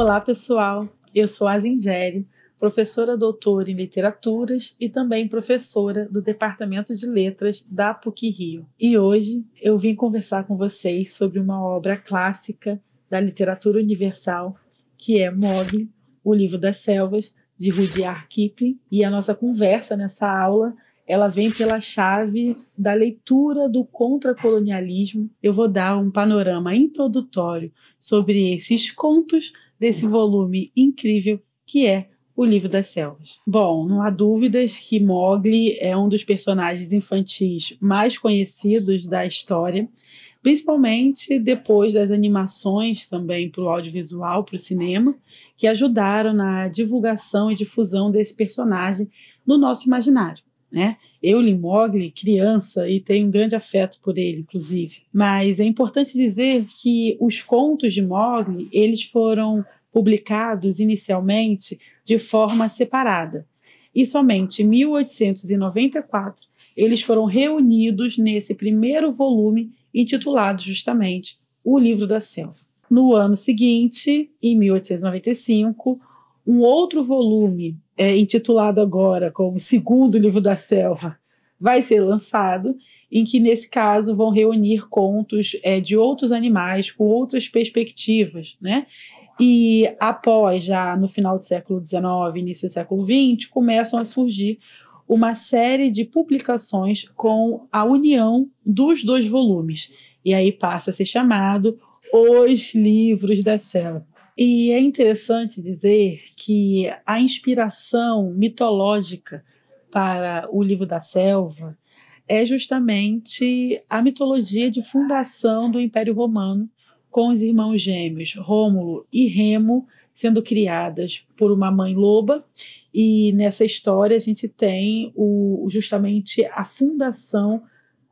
Olá, pessoal. Eu sou a professora doutora em literaturas e também professora do Departamento de Letras da PUC Rio. E hoje eu vim conversar com vocês sobre uma obra clássica da literatura universal, que é Mogli, o livro das selvas, de Rudyard Kipling, e a nossa conversa nessa aula ela vem pela chave da leitura do contracolonialismo. Eu vou dar um panorama introdutório sobre esses contos desse volume incrível que é o Livro das Selvas. Bom, não há dúvidas que Mogli é um dos personagens infantis mais conhecidos da história, principalmente depois das animações também para o audiovisual, para o cinema, que ajudaram na divulgação e difusão desse personagem no nosso imaginário né? Eu li Mogli criança e tenho um grande afeto por ele, inclusive. Mas é importante dizer que os contos de Mogli, eles foram publicados inicialmente de forma separada. E somente em 1894 eles foram reunidos nesse primeiro volume intitulado justamente O Livro da Selva. No ano seguinte, em 1895, um outro volume, é, intitulado agora como Segundo Livro da Selva, vai ser lançado, em que, nesse caso, vão reunir contos é, de outros animais com outras perspectivas, né? E após, já no final do século XIX, início do século XX, começam a surgir uma série de publicações com a união dos dois volumes. E aí passa a ser chamado Os Livros da Selva. E é interessante dizer que a inspiração mitológica para o livro da selva é justamente a mitologia de fundação do Império Romano, com os irmãos gêmeos Rômulo e Remo sendo criadas por uma mãe loba. E nessa história a gente tem o, justamente a fundação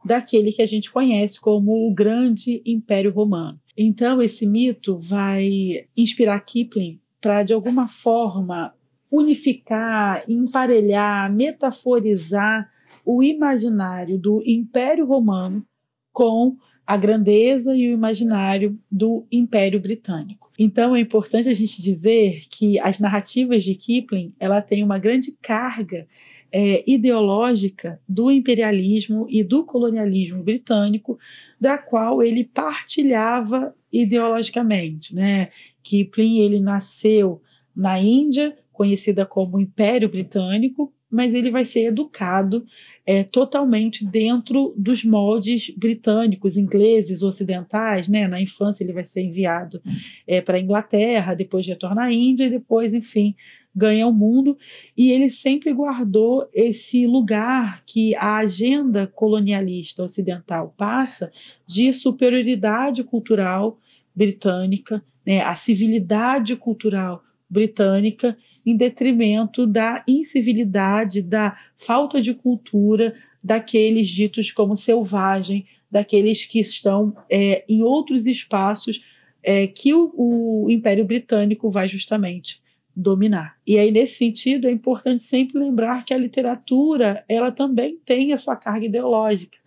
daquele que a gente conhece como o Grande Império Romano. Então, esse mito vai inspirar Kipling para, de alguma forma, unificar, emparelhar, metaforizar o imaginário do Império Romano com a grandeza e o imaginário do Império Britânico. Então é importante a gente dizer que as narrativas de Kipling, ela tem uma grande carga é, ideológica do imperialismo e do colonialismo britânico, da qual ele partilhava ideologicamente. Né? Kipling ele nasceu na Índia, conhecida como Império Britânico, mas ele vai ser educado é, totalmente dentro dos moldes britânicos, ingleses, ocidentais, né? Na infância ele vai ser enviado é, para a Inglaterra, depois retorna à Índia e depois, enfim, ganha o mundo, e ele sempre guardou esse lugar que a agenda colonialista ocidental passa de superioridade cultural britânica, né, a civilidade cultural britânica, em detrimento da incivilidade, da falta de cultura daqueles ditos como selvagem, daqueles que estão é, em outros espaços é, que o, o Império Britânico vai justamente dominar. E aí nesse sentido é importante sempre lembrar que a literatura, ela também tem a sua carga ideológica.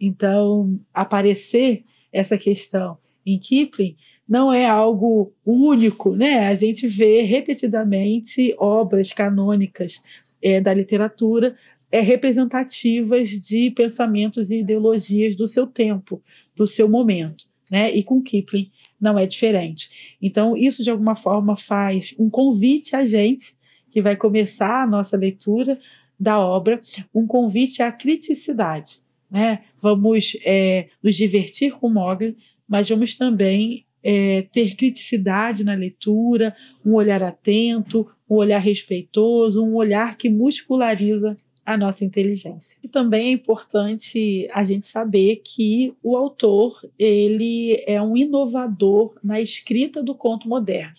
Então, aparecer essa questão em Kipling não é algo único, né? A gente vê repetidamente obras canônicas é, da literatura é, representativas de pensamentos e ideologias do seu tempo, do seu momento, né? E com Kipling não é diferente. Então, isso de alguma forma faz um convite a gente, que vai começar a nossa leitura da obra, um convite à criticidade. Né? Vamos é, nos divertir com Mogli, mas vamos também é, ter criticidade na leitura, um olhar atento, um olhar respeitoso, um olhar que musculariza a nossa inteligência. E também é importante a gente saber que o autor ele é um inovador na escrita do conto moderno.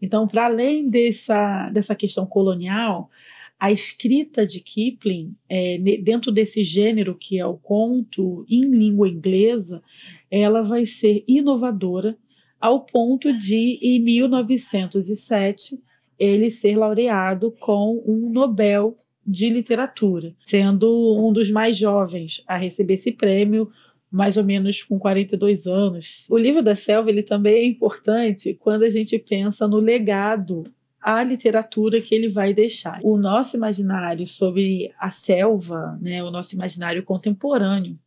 Então, para além dessa, dessa questão colonial, a escrita de Kipling, é, dentro desse gênero que é o conto em língua inglesa, ela vai ser inovadora ao ponto de, em 1907, ele ser laureado com um Nobel de literatura, sendo um dos mais jovens a receber esse prêmio, mais ou menos com 42 anos. O livro da Selva ele também é importante quando a gente pensa no legado à literatura que ele vai deixar. O nosso imaginário sobre a selva, né, o nosso imaginário contemporâneo,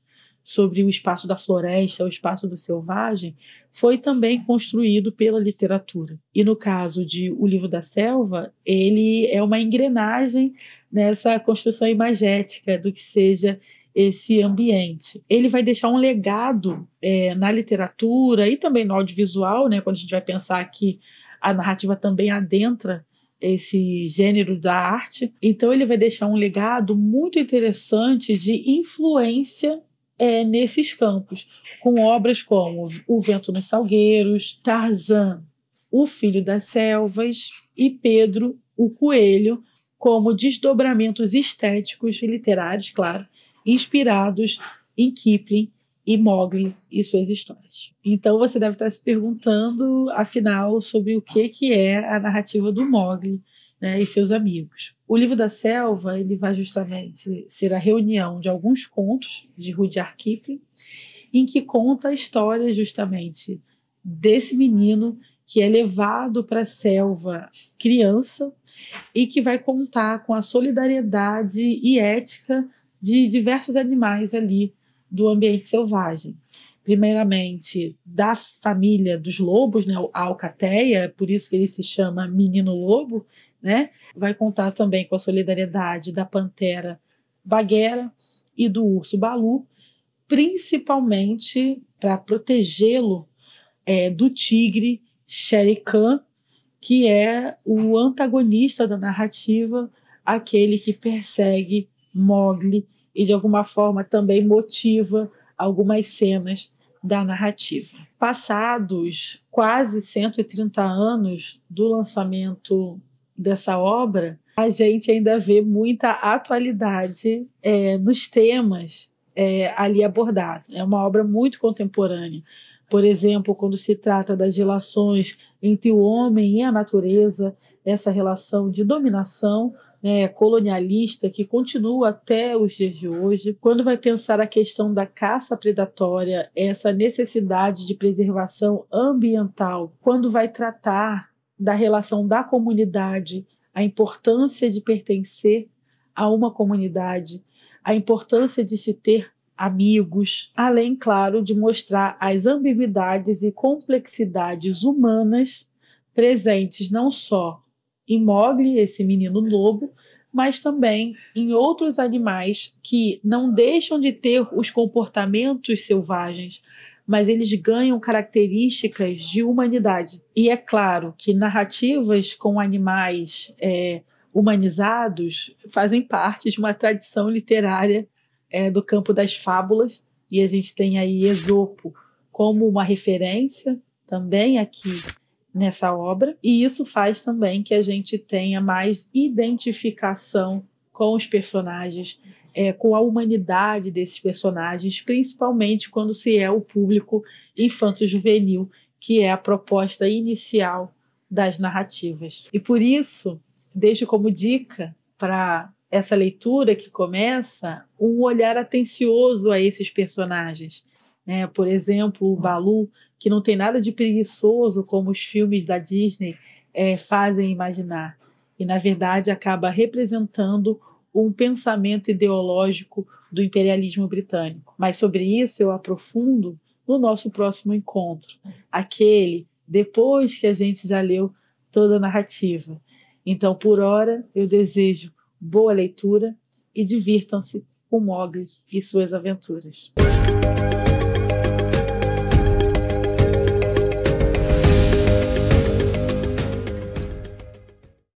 sobre o espaço da floresta, o espaço do selvagem, foi também construído pela literatura. E no caso de O Livro da Selva, ele é uma engrenagem nessa construção imagética do que seja esse ambiente. Ele vai deixar um legado é, na literatura e também no audiovisual, né, quando a gente vai pensar que a narrativa também adentra esse gênero da arte. Então ele vai deixar um legado muito interessante de influência é nesses campos, com obras como O Vento nos Salgueiros, Tarzan, O Filho das Selvas e Pedro, o Coelho, como desdobramentos estéticos e literários, claro, inspirados em Kipling e Mogli e suas histórias. Então você deve estar se perguntando, afinal, sobre o que, que é a narrativa do Mogli né, e seus amigos. O livro da selva ele vai justamente ser a reunião de alguns contos de Rudyard Kipling, em que conta a história justamente desse menino que é levado para a selva criança e que vai contar com a solidariedade e ética de diversos animais ali do ambiente selvagem. Primeiramente, da família dos lobos, né, a alcateia, por isso que ele se chama menino lobo, né? Vai contar também com a solidariedade da pantera Baguera e do urso Balu, principalmente para protegê-lo é, do tigre Shere Khan, que é o antagonista da narrativa, aquele que persegue Mogli e de alguma forma também motiva algumas cenas da narrativa. Passados quase 130 anos do lançamento dessa obra, a gente ainda vê muita atualidade é, nos temas é, ali abordados. É uma obra muito contemporânea. Por exemplo, quando se trata das relações entre o homem e a natureza, essa relação de dominação né, colonialista que continua até os dias de hoje. Quando vai pensar a questão da caça predatória, essa necessidade de preservação ambiental, quando vai tratar da relação da comunidade, a importância de pertencer a uma comunidade, a importância de se ter amigos, além, claro, de mostrar as ambiguidades e complexidades humanas presentes não só em Mogli, esse menino lobo, mas também em outros animais que não deixam de ter os comportamentos selvagens, mas eles ganham características de humanidade. E é claro que narrativas com animais é, humanizados fazem parte de uma tradição literária é, do campo das fábulas, e a gente tem aí Esopo como uma referência também aqui nessa obra, e isso faz também que a gente tenha mais identificação com os personagens, é, com a humanidade desses personagens, principalmente quando se é o público infanto-juvenil, que é a proposta inicial das narrativas. E por isso, deixo como dica para essa leitura que começa um olhar atencioso a esses personagens. É, por exemplo, o Balu, que não tem nada de preguiçoso como os filmes da Disney é, fazem imaginar, e na verdade acaba representando um pensamento ideológico do imperialismo britânico. Mas sobre isso eu aprofundo no nosso próximo encontro, aquele depois que a gente já leu toda a narrativa. Então, por hora, eu desejo boa leitura e divirtam-se com Mogli e suas aventuras.